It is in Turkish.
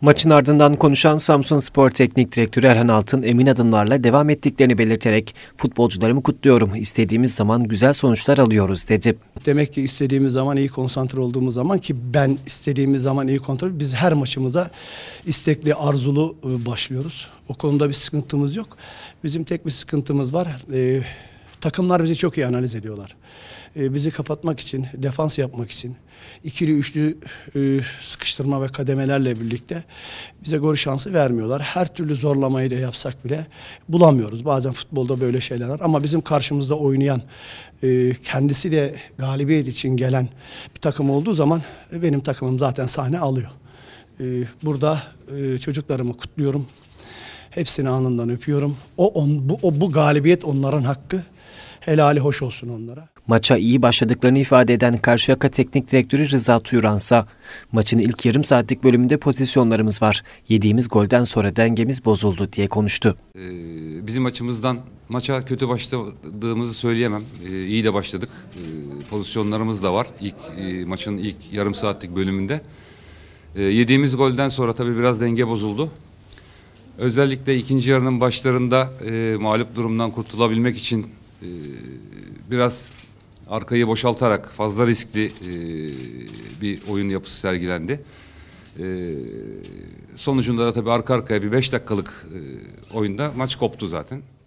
Maçın ardından konuşan Samsun Spor Teknik Direktörü Erhan Altın emin adımlarla devam ettiklerini belirterek futbolcularımı kutluyorum. İstediğimiz zaman güzel sonuçlar alıyoruz dedi. Demek ki istediğimiz zaman iyi konsantre olduğumuz zaman ki ben istediğimiz zaman iyi kontrol biz her maçımıza istekli arzulu e, başlıyoruz. O konuda bir sıkıntımız yok. Bizim tek bir sıkıntımız var. Ee, Takımlar bizi çok iyi analiz ediyorlar. E, bizi kapatmak için, defans yapmak için ikili üçlü e, sıkıştırma ve kademelerle birlikte bize gol şansı vermiyorlar. Her türlü zorlamayı da yapsak bile bulamıyoruz. Bazen futbolda böyle şeyler var ama bizim karşımızda oynayan e, kendisi de galibiyet için gelen bir takım olduğu zaman e, benim takımım zaten sahne alıyor. E, burada e, çocuklarımı kutluyorum. Hepsini anından öpüyorum. O, on, bu, o, bu galibiyet onların hakkı. Helali hoş olsun onlara. Maça iyi başladıklarını ifade eden Karşıyaka Teknik Direktörü Rıza Tuyuransa, maçın ilk yarım saatlik bölümünde pozisyonlarımız var. Yediğimiz golden sonra dengemiz bozuldu diye konuştu. Ee, bizim açımızdan maça kötü başladığımızı söyleyemem. Ee, iyi de başladık. Ee, pozisyonlarımız da var ilk e, maçın ilk yarım saatlik bölümünde. Ee, yediğimiz golden sonra tabii biraz denge bozuldu. Özellikle ikinci yarının başlarında e, mağlup durumdan kurtulabilmek için e, biraz arkayı boşaltarak fazla riskli e, bir oyun yapısı sergilendi. E, sonucunda da tabii arka arkaya bir beş dakikalık e, oyunda maç koptu zaten.